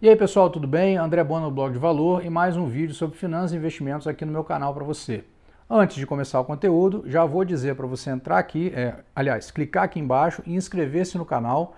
E aí pessoal, tudo bem? André Bona do Blog de Valor e mais um vídeo sobre finanças e investimentos aqui no meu canal para você. Antes de começar o conteúdo, já vou dizer para você entrar aqui, é, aliás, clicar aqui embaixo e inscrever-se no canal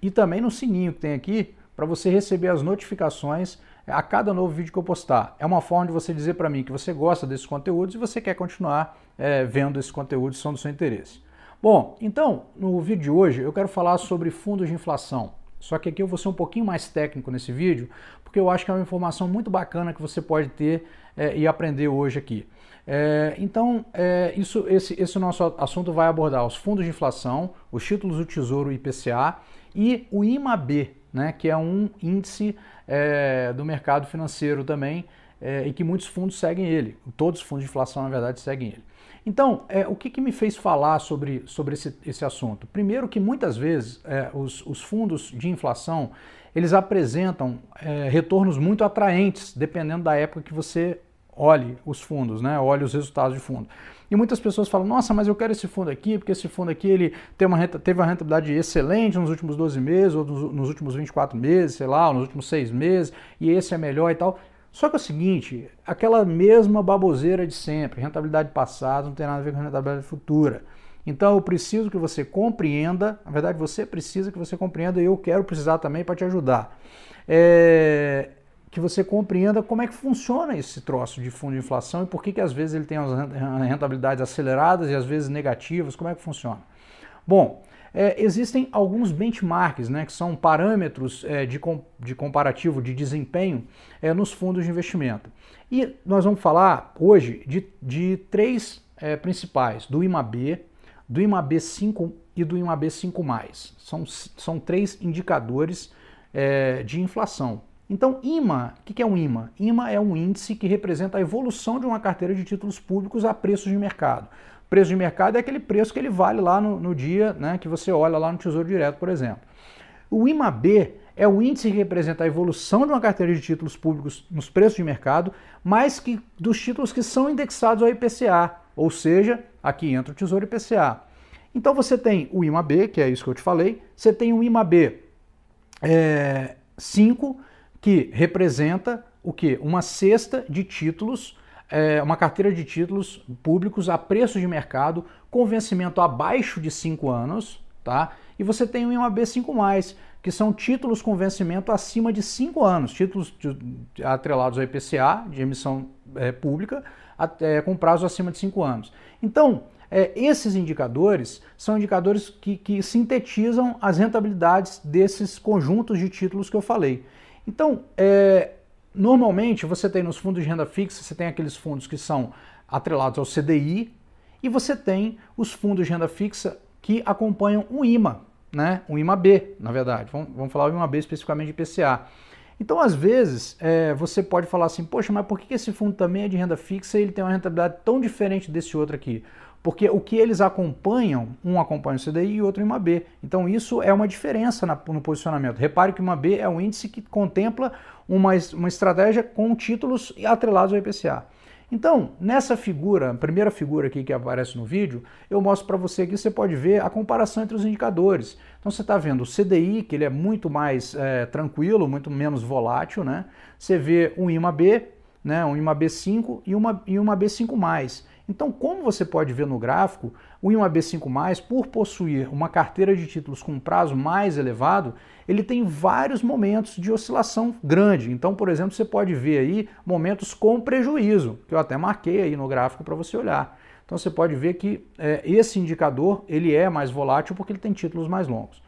e também no sininho que tem aqui para você receber as notificações é, a cada novo vídeo que eu postar. É uma forma de você dizer para mim que você gosta desses conteúdos e você quer continuar é, vendo esses conteúdos, são do seu interesse. Bom, então no vídeo de hoje eu quero falar sobre fundos de inflação. Só que aqui eu vou ser um pouquinho mais técnico nesse vídeo, porque eu acho que é uma informação muito bacana que você pode ter é, e aprender hoje aqui. É, então, é, isso, esse, esse nosso assunto vai abordar os fundos de inflação, os títulos do Tesouro IPCA e o IMAB, né, que é um índice é, do mercado financeiro também, é, e que muitos fundos seguem ele. Todos os fundos de inflação, na verdade, seguem ele. Então, é, o que, que, me fez falar sobre, sobre esse, esse assunto? Primeiro que muitas vezes é, os, os, fundos de inflação, eles apresentam é, retornos muito atraentes, dependendo da época que você olhe os fundos, né? olhe os resultados de fundo. E muitas pessoas falam, nossa, mas eu quero esse fundo aqui, porque esse fundo aqui ele tem uma renta, teve uma rentabilidade excelente nos últimos 12 meses, ou nos, nos últimos 24 meses, sei lá, ou nos últimos 6 meses, e esse é melhor e tal. Só que é o seguinte, aquela mesma baboseira de sempre, rentabilidade passada não tem nada a ver com rentabilidade futura. Então eu preciso que você compreenda, na verdade você precisa que você compreenda e eu quero precisar também para te ajudar. É, que você compreenda como é que funciona esse troço de fundo de inflação e por que, que às vezes ele tem as rentabilidades aceleradas e às vezes negativas, como é que funciona. Bom, é, existem alguns benchmarks, né, que são parâmetros é, de, com, de comparativo de desempenho é, nos fundos de investimento. E nós vamos falar hoje de, de três é, principais, do IMAB, do IMAB 5 e do IMAB 5+. São, são três indicadores é, de inflação. Então, IMA, o que, que é um IMA? IMA é um índice que representa a evolução de uma carteira de títulos públicos a preços de mercado. Preço de mercado é aquele preço que ele vale lá no, no dia né, que você olha lá no Tesouro Direto, por exemplo. O IMAB é o índice que representa a evolução de uma carteira de títulos públicos nos preços de mercado, mais que dos títulos que são indexados ao IPCA, ou seja, aqui entra o Tesouro IPCA. Então você tem o IMAB, que é isso que eu te falei, você tem o IMAB é, 5, que representa o que? Uma cesta de títulos é, uma carteira de títulos públicos a preço de mercado, com vencimento abaixo de 5 anos, tá? E você tem um IMAB 5+, que são títulos com vencimento acima de 5 anos, títulos de, atrelados ao IPCA, de emissão é, pública, até, com prazo acima de 5 anos. Então, é, esses indicadores são indicadores que, que, sintetizam as rentabilidades desses conjuntos de títulos que eu falei. Então, é, normalmente você tem nos fundos de renda fixa, você tem aqueles fundos que são atrelados ao CDI e você tem os fundos de renda fixa que acompanham o IMA, né? O IMA B, na verdade. Vamos, vamos falar o IMA B especificamente de PCA. Então, às vezes, é, você pode falar assim, poxa, mas por que esse fundo também é de renda fixa e ele tem uma rentabilidade tão diferente desse outro aqui? porque o que eles acompanham, um acompanha o CDI e outro o IMAB. Então isso é uma diferença no posicionamento. Repare que o IMAB é um índice que contempla uma, uma estratégia com títulos atrelados ao IPCA. Então, nessa figura, primeira figura aqui que aparece no vídeo, eu mostro para você que você pode ver a comparação entre os indicadores. Então você está vendo o CDI, que ele é muito mais é, tranquilo, muito menos volátil, né? Você vê um IMAB, né, um IMAB 5 e uma, e uma B5+. Então, como você pode ver no gráfico, o imab 5 por possuir uma carteira de títulos com prazo mais elevado, ele tem vários momentos de oscilação grande. Então, por exemplo, você pode ver aí momentos com prejuízo, que eu até marquei aí no gráfico para você olhar. Então, você pode ver que é, esse indicador ele é mais volátil porque ele tem títulos mais longos.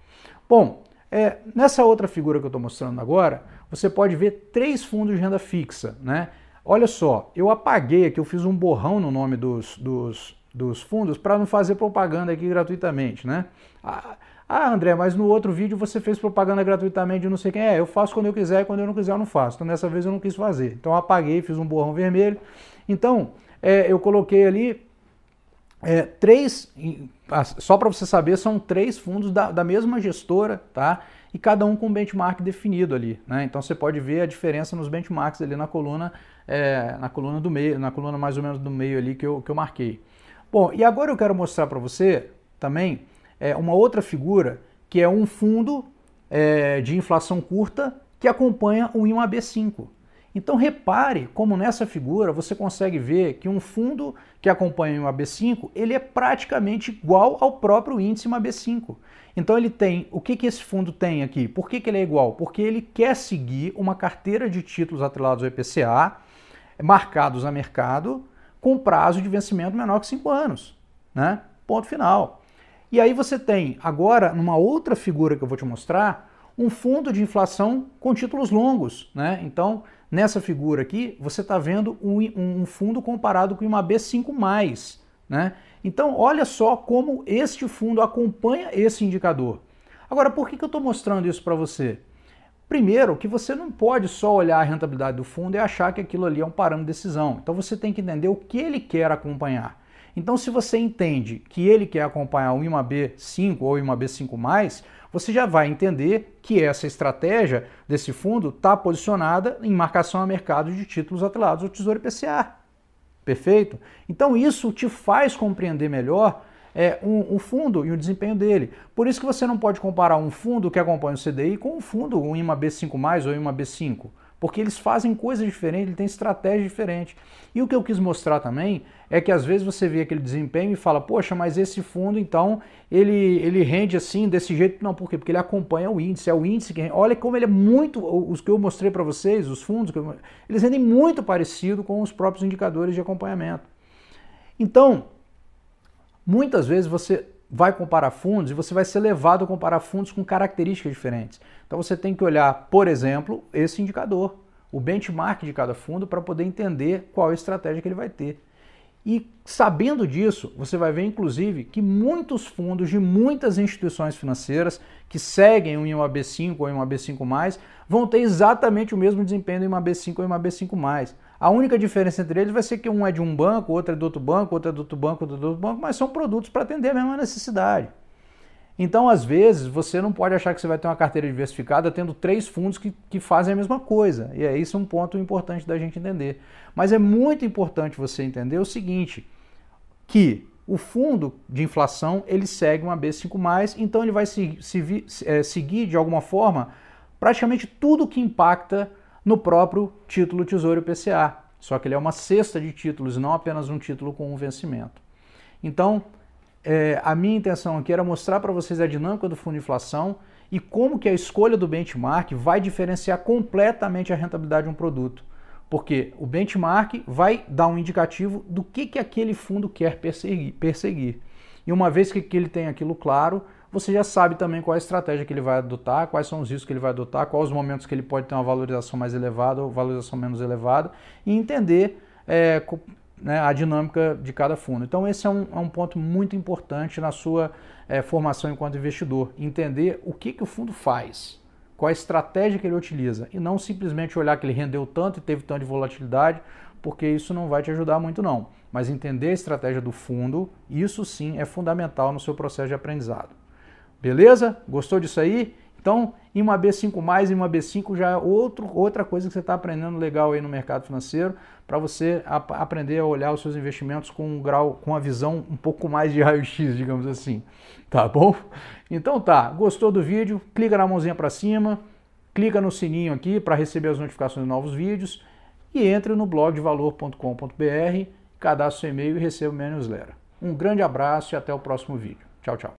Bom, é, nessa outra figura que eu estou mostrando agora, você pode ver três fundos de renda fixa, né? Olha só, eu apaguei aqui, eu fiz um borrão no nome dos, dos, dos fundos para não fazer propaganda aqui gratuitamente, né? Ah, ah, André, mas no outro vídeo você fez propaganda gratuitamente, não sei quem é. Eu faço quando eu quiser, quando eu não quiser eu não faço. Então dessa vez eu não quis fazer. Então apaguei, fiz um borrão vermelho. Então é, eu coloquei ali é, três, só para você saber, são três fundos da, da mesma gestora, tá? e cada um com um benchmark definido ali. Né? Então você pode ver a diferença nos benchmarks ali na coluna, é, na coluna do meio, na coluna mais ou menos do meio ali que eu, que eu marquei. Bom, e agora eu quero mostrar para você também é, uma outra figura que é um fundo é, de inflação curta que acompanha o IMAB5. Então repare como nessa figura você consegue ver que um fundo que acompanha um AB5, ele é praticamente igual ao próprio índice MAB5. Então ele tem, o que, que esse fundo tem aqui? Por que, que ele é igual? Porque ele quer seguir uma carteira de títulos atrelados ao IPCA, marcados a mercado, com prazo de vencimento menor que 5 anos. Né? Ponto final. E aí você tem, agora, numa outra figura que eu vou te mostrar, um fundo de inflação com títulos longos. Né? Então, Nessa figura aqui, você está vendo um, um, fundo comparado com uma B5+. Né? Então, olha só como este fundo acompanha esse indicador. Agora, por que, que eu estou mostrando isso para você? Primeiro, que você não pode só olhar a rentabilidade do fundo e achar que aquilo ali é um parâmetro de decisão. Então, você tem que entender o que ele quer acompanhar. Então, se você entende que ele quer acompanhar o IMAB 5 ou IMAB 5, você já vai entender que essa estratégia desse fundo está posicionada em marcação a mercado de títulos atrelados ao Tesouro IPCA. Perfeito? Então, isso te faz compreender melhor é, um, um, fundo e o desempenho dele. Por isso que você não pode comparar um fundo que acompanha o CDI com um fundo, um IMAB5+, ou IMAB5 porque eles fazem coisas diferentes, eles têm estratégia diferente. E o que eu quis mostrar também é que às vezes você vê aquele desempenho e fala, poxa, mas esse fundo então ele, ele rende assim, desse jeito. Não, por quê? Porque ele acompanha o índice, é o índice que rende. Olha como ele é muito, os que eu mostrei para vocês, os fundos, eles rendem muito parecido com os próprios indicadores de acompanhamento. Então, muitas vezes você vai comparar fundos e você vai ser levado a comparar fundos com características diferentes. Então você tem que olhar, por exemplo, esse indicador, o benchmark de cada fundo, para poder entender qual a estratégia que ele vai ter. E sabendo disso, você vai ver inclusive que muitos fundos de muitas instituições financeiras que seguem um IMAB 5 ou IMAB 5, vão ter exatamente o mesmo desempenho do IMAB 5 ou IMAB 5. A única diferença entre eles vai ser que um é de um banco, outro é do outro banco, outro é do outro banco, outro é do outro banco, mas são produtos para atender a mesma necessidade. Então, às vezes, você não pode achar que você vai ter uma carteira diversificada tendo três fundos que, que fazem a mesma coisa. E é isso um ponto importante da gente entender. Mas é muito importante você entender o seguinte, que o fundo de inflação ele segue uma B5+, então ele vai se, se, é, seguir de alguma forma praticamente tudo que impacta no próprio título Tesouro PCA. Só que ele é uma cesta de títulos, não apenas um título com um vencimento. Então, é, a minha intenção aqui era mostrar para vocês a dinâmica do fundo de inflação e como que a escolha do benchmark vai diferenciar completamente a rentabilidade de um produto. Porque o benchmark vai dar um indicativo do que, que aquele fundo quer perseguir, perseguir. E uma vez que, ele tem aquilo claro, você já sabe também qual é a estratégia que ele vai adotar, quais são os riscos que ele vai adotar, quais os momentos que ele pode ter uma valorização mais elevada ou valorização menos elevada, e entender é, né, a dinâmica de cada fundo. Então, esse é um, é um ponto muito importante na sua é, formação enquanto investidor: entender o que, que o fundo faz, qual a estratégia que ele utiliza, e não simplesmente olhar que ele rendeu tanto e teve tanto de volatilidade, porque isso não vai te ajudar muito, não. Mas entender a estratégia do fundo, isso sim é fundamental no seu processo de aprendizado. Beleza? Gostou disso aí? Então, em uma B5+, em uma B5 já é outro, outra coisa que você está aprendendo legal aí no mercado financeiro, para você aprender a olhar os seus investimentos com um grau, com uma visão um pouco mais de raio-x, digamos assim, tá bom? Então tá, gostou do vídeo? Clica na mãozinha para cima, clica no sininho aqui para receber as notificações de novos vídeos e entre no blog de valor.com.br, cadastre seu e-mail e receba minha newsletter. Um grande abraço e até o próximo vídeo. Tchau, tchau.